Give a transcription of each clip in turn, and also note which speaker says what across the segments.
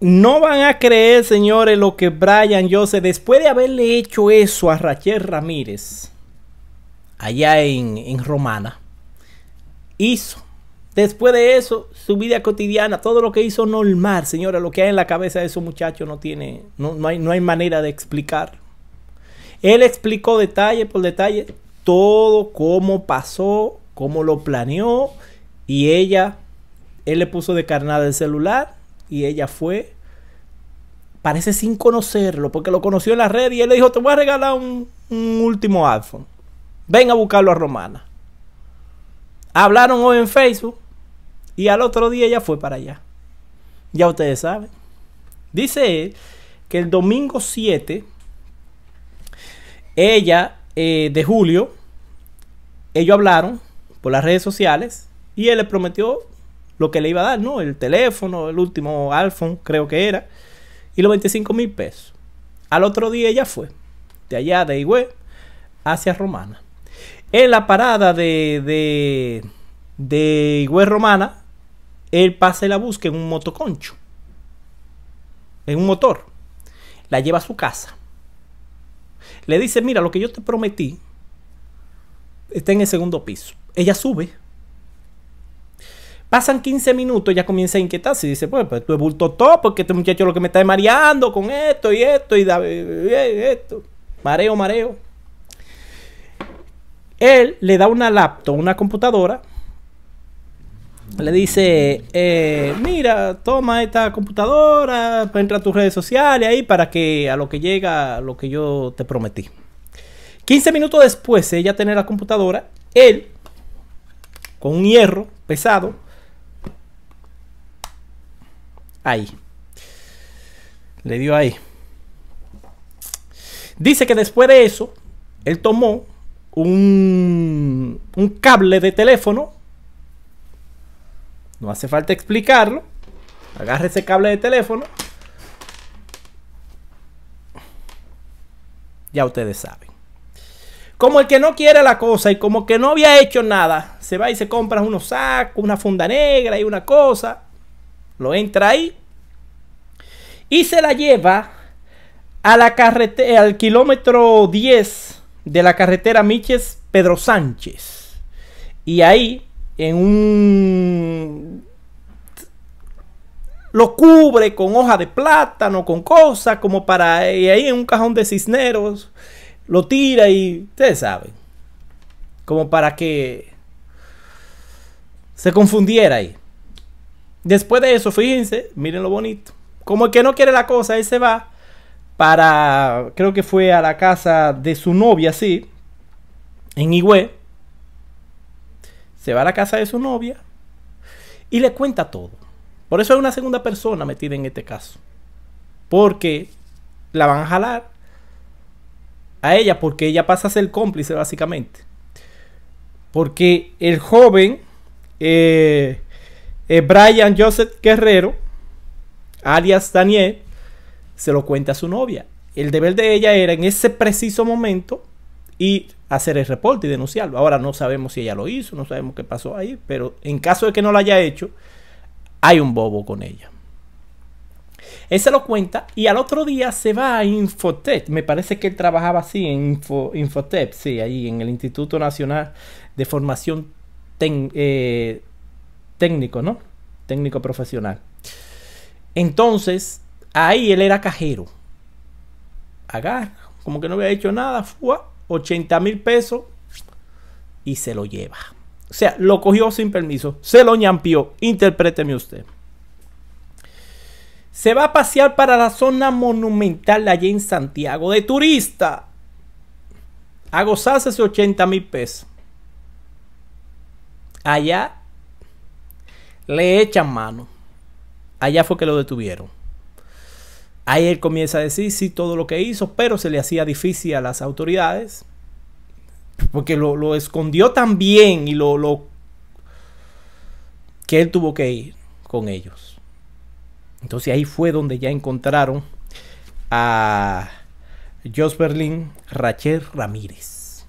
Speaker 1: No van a creer, señores, lo que Brian Joseph, después de haberle hecho eso a Rachel Ramírez, allá en, en Romana, hizo. Después de eso, su vida cotidiana, todo lo que hizo normal, señora, lo que hay en la cabeza de esos muchacho no tiene, no, hay, no hay manera de explicar. Él explicó detalle por detalle todo cómo pasó, cómo lo planeó y ella, él le puso de carnada el celular y ella fue, parece sin conocerlo, porque lo conoció en la red y él le dijo, te voy a regalar un, último iPhone. Ven a buscarlo a Romana. Hablaron hoy en Facebook y al otro día ella fue para allá. Ya ustedes saben. Dice que el domingo 7, ella eh, de julio, ellos hablaron por las redes sociales y él le prometió lo que le iba a dar, ¿no? El teléfono, el último iPhone, creo que era, y los 25 mil pesos. Al otro día ella fue, de allá de Higüey hacia Romana. En la parada de, de, de Romana, él pasa y la busca en un motoconcho, en un motor. La lleva a su casa. Le dice, mira, lo que yo te prometí está en el segundo piso. Ella sube Pasan 15 minutos, ya comienza a inquietarse y dice, pues, pues tú es bulto todo porque este muchacho lo que me está mareando con esto y esto y da, eh, eh, esto. Mareo, mareo. Él le da una laptop, una computadora. Le dice, eh, mira, toma esta computadora, entra a tus redes sociales ahí para que a lo que llega lo que yo te prometí. 15 minutos después de ella tener la computadora, él, con un hierro pesado, Ahí. Le dio ahí. Dice que después de eso, él tomó un, un cable de teléfono. No hace falta explicarlo. Agarra ese cable de teléfono. Ya ustedes saben. Como el que no quiere la cosa y como que no había hecho nada, se va y se compra unos sacos, una funda negra y una cosa. Lo entra ahí y se la lleva a la carretera, al kilómetro 10 de la carretera Miches Pedro Sánchez. Y ahí, en un... Lo cubre con hoja de plátano, con cosas como para... Y ahí en un cajón de cisneros, lo tira y... Ustedes saben. Como para que... Se confundiera ahí. Después de eso, fíjense, miren lo bonito. Como que no quiere la cosa, él se va para, creo que fue a la casa de su novia, sí, en Igüe Se va a la casa de su novia y le cuenta todo. Por eso hay una segunda persona metida en este caso. Porque la van a jalar a ella, porque ella pasa a ser cómplice básicamente. Porque el joven eh, eh, Brian Joseph Guerrero alias Daniel, se lo cuenta a su novia. El deber de ella era en ese preciso momento y hacer el reporte y denunciarlo. Ahora no sabemos si ella lo hizo, no sabemos qué pasó ahí, pero en caso de que no lo haya hecho, hay un bobo con ella. Él se lo cuenta y al otro día se va a Infotep. Me parece que él trabajaba así en Info, Infotep, sí, ahí en el Instituto Nacional de Formación eh, Técnico, ¿no? Técnico Profesional. Entonces, ahí él era cajero. Agarra, como que no había hecho nada, fue 80 mil pesos y se lo lleva. O sea, lo cogió sin permiso, se lo ñampió, interpréteme usted. Se va a pasear para la zona monumental allá en Santiago de turista. A gozarse esos 80 mil pesos. Allá le echan mano Allá fue que lo detuvieron. Ahí él comienza a decir sí todo lo que hizo, pero se le hacía difícil a las autoridades porque lo, escondió tan bien y lo, lo que él tuvo que ir con ellos. Entonces ahí fue donde ya encontraron a Jos Berlin Rachel Ramírez.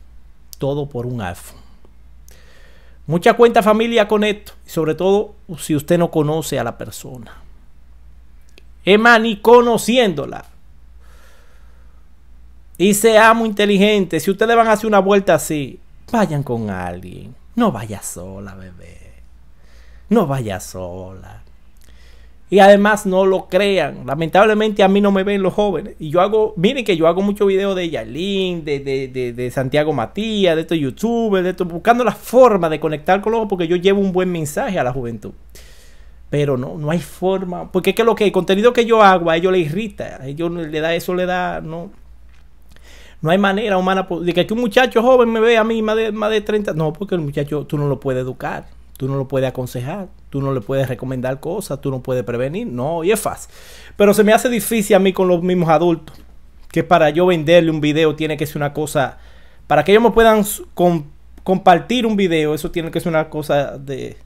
Speaker 1: Todo por un alfa. Mucha cuenta familia con esto, y sobre todo si usted no conoce a la persona. Emani ni conociéndola. Y sea muy inteligente. Si ustedes van a hacer una vuelta así, vayan con alguien. No vaya sola, bebé. No vaya sola y además no lo crean. Lamentablemente a mí no me ven los jóvenes. Y yo hago, miren que yo hago muchos videos de Yalín, de, de, de, Santiago Matías, de estos youtubers, de estos, buscando la forma de conectar con los porque yo llevo un buen mensaje a la juventud. Pero no, no hay forma. Porque es que lo que el contenido que yo hago a ellos les irrita. A ellos le da eso, le da, no. No hay manera humana de que un muchacho joven me ve a mí más más de 30. No, porque el muchacho tú no lo puedes educar Tú no lo puedes aconsejar, tú no le puedes recomendar cosas, tú no puedes prevenir. No, y es fácil. Pero se me hace difícil a mí con los mismos adultos. Que para yo venderle un video tiene que ser una cosa. Para que ellos me puedan compartir un video, eso tiene que ser una cosa de.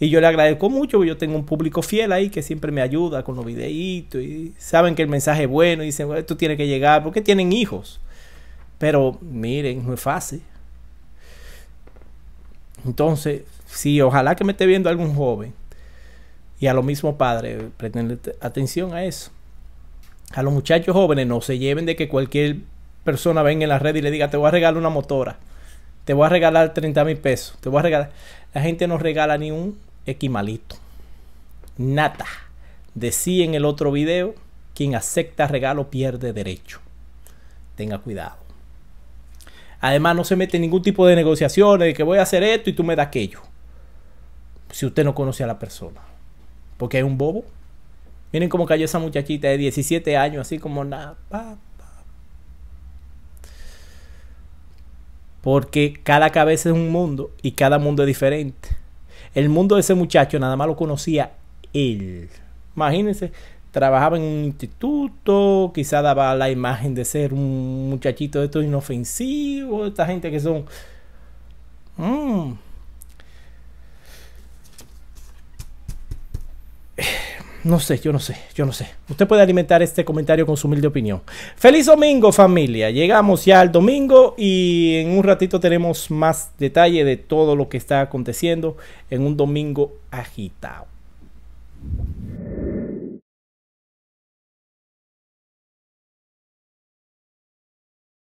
Speaker 1: Y yo le agradezco mucho, yo tengo un público fiel ahí que siempre me ayuda con los videitos y saben que el mensaje es bueno y dicen, esto tiene que llegar porque tienen hijos. Pero miren, no es fácil. Entonces, sí, ojalá que me esté viendo algún joven y a lo mismo padre, presten atención a eso. A los muchachos jóvenes no se lleven de que cualquier persona venga en la red y le diga, te voy a regalar una motora, te voy a regalar 30 mil pesos, te voy a regalar... La gente no regala ni un equimalito. Nata. Decí en el otro video, quien acepta regalo pierde derecho. Tenga cuidado. Además, no se mete en ningún tipo de negociaciones de que voy a hacer esto y tú me das aquello si usted no conoce a la persona. Porque es un bobo. Miren cómo cayó esa muchachita de 17 años, así como nada. Porque cada cabeza es un mundo y cada mundo es diferente. El mundo de ese muchacho nada más lo conocía él. Imagínense, trabajaba en un instituto, quizá daba la imagen de ser un muchachito de estos inofensivos, esta gente que son... Mm, No sé, yo no sé, yo no sé. Usted puede alimentar este comentario con su humilde opinión. Feliz domingo familia. Llegamos ya al domingo y en un ratito tenemos más detalle de todo lo que está aconteciendo en un domingo agitado.